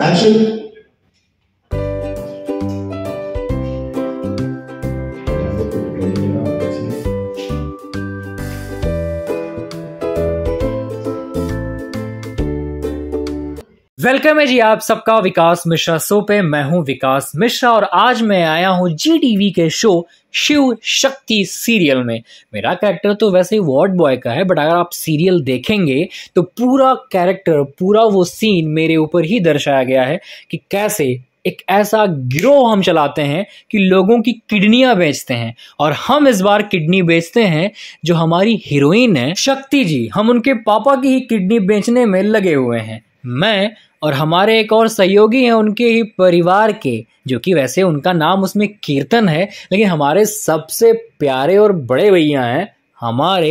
Action. Welcome है जी आप सबका विकास मिश्रा शो पे मैं हूं विकास मिश्रा और आज मैं आया हूं जी टीवी के शो शिव शक्ति सीरियल में मेरा कैरेक्टर तो वैसे ही वार्ड बॉय का है बट अगर आप सीरियल देखेंगे तो पूरा कैरेक्टर पूरा वो सीन मेरे ऊपर ही दर्शाया गया है कि कैसे एक ऐसा गिरोह हम चलाते हैं कि लोगों की किडनियां बेचते हैं और हम इस बार किडनी बेचते हैं जो हमारी हीरोइन है शक्ति जी हम उनके पापा की ही किडनी बेचने में लगे हुए हैं मैं और हमारे एक और सहयोगी हैं उनके ही परिवार के जो कि वैसे उनका नाम उसमें कीर्तन है लेकिन हमारे सबसे प्यारे और बड़े भैया हैं हमारे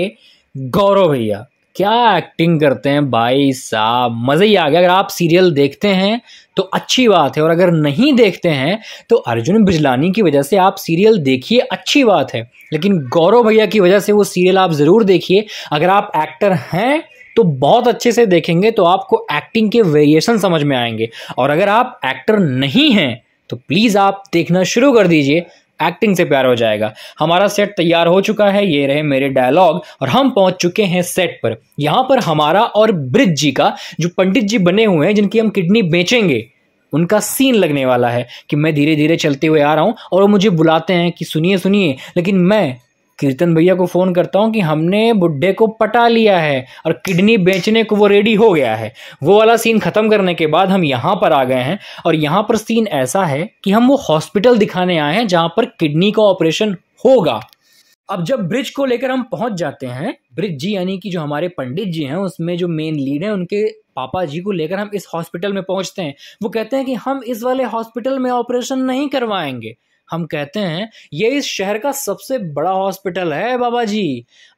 गौरव भैया क्या एक्टिंग करते हैं भाई साहब मज़े ही आ गया अगर आप सीरियल देखते हैं तो अच्छी बात है और अगर नहीं देखते हैं तो अर्जुन बिजलानी की वजह से आप सीरियल देखिए अच्छी बात है लेकिन गौरव भैया की वजह से वो सीरियल आप ज़रूर देखिए अगर आप एक्टर हैं तो बहुत अच्छे से देखेंगे तो आपको एक्टिंग के वेरिएशन समझ में आएंगे और अगर आप एक्टर नहीं हैं तो प्लीज़ आप देखना शुरू कर दीजिए एक्टिंग से प्यार हो जाएगा हमारा सेट तैयार हो चुका है ये रहे मेरे डायलॉग और हम पहुंच चुके हैं सेट पर यहाँ पर हमारा और ब्रिज जी का जो पंडित जी बने हुए हैं जिनकी हम किडनी बेचेंगे उनका सीन लगने वाला है कि मैं धीरे धीरे चलते हुए आ रहा हूँ और वो मुझे बुलाते हैं कि सुनिए सुनिए लेकिन मैं कीर्तन भैया को फ़ोन करता हूँ कि हमने बुढ़े को पटा लिया है और किडनी बेचने को वो रेडी हो गया है वो वाला सीन ख़त्म करने के बाद हम यहाँ पर आ गए हैं और यहाँ पर सीन ऐसा है कि हम वो हॉस्पिटल दिखाने आए हैं जहाँ पर किडनी का ऑपरेशन होगा अब जब ब्रिज को लेकर हम पहुंच जाते हैं ब्रिज जी यानी कि जो हमारे पंडित जी हैं उसमें जो मेन लीड है उनके पापा जी को लेकर हम इस हॉस्पिटल में पहुंचते हैं वो कहते हैं कि हम इस वाले हॉस्पिटल में ऑपरेशन नहीं करवाएंगे हम कहते हैं ये इस शहर का सबसे बड़ा हॉस्पिटल है बाबा जी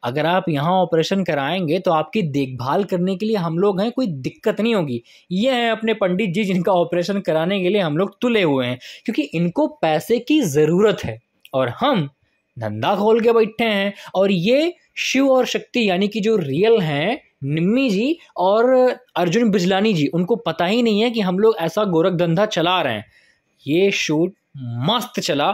अगर आप यहाँ ऑपरेशन कराएंगे तो आपकी देखभाल करने के लिए हम लोग हैं कोई दिक्कत नहीं होगी ये हैं अपने पंडित जी जिनका ऑपरेशन कराने के लिए हम लोग तुले हुए हैं क्योंकि इनको पैसे की ज़रूरत है और हम धंधा खोल के बैठे हैं और ये शिव और शक्ति यानी कि जो रियल हैं निम्मी जी और अर्जुन बिजलानी जी उनको पता ही नहीं है कि हम लोग ऐसा गोरख धंधा चला रहे हैं ये शूट मस्त चला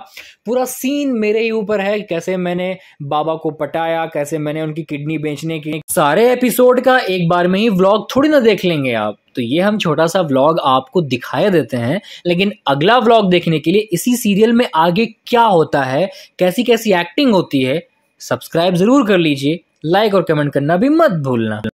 पूरा सीन मेरे ही ऊपर है कैसे मैंने बाबा को पटाया कैसे मैंने उनकी किडनी बेचने की सारे एपिसोड का एक बार में ही व्लॉग थोड़ी ना देख लेंगे आप तो ये हम छोटा सा व्लॉग आपको दिखाए देते हैं लेकिन अगला व्लॉग देखने के लिए इसी सीरियल में आगे क्या होता है कैसी कैसी एक्टिंग होती है सब्सक्राइब जरूर कर लीजिए लाइक और कमेंट करना भी मत भूलना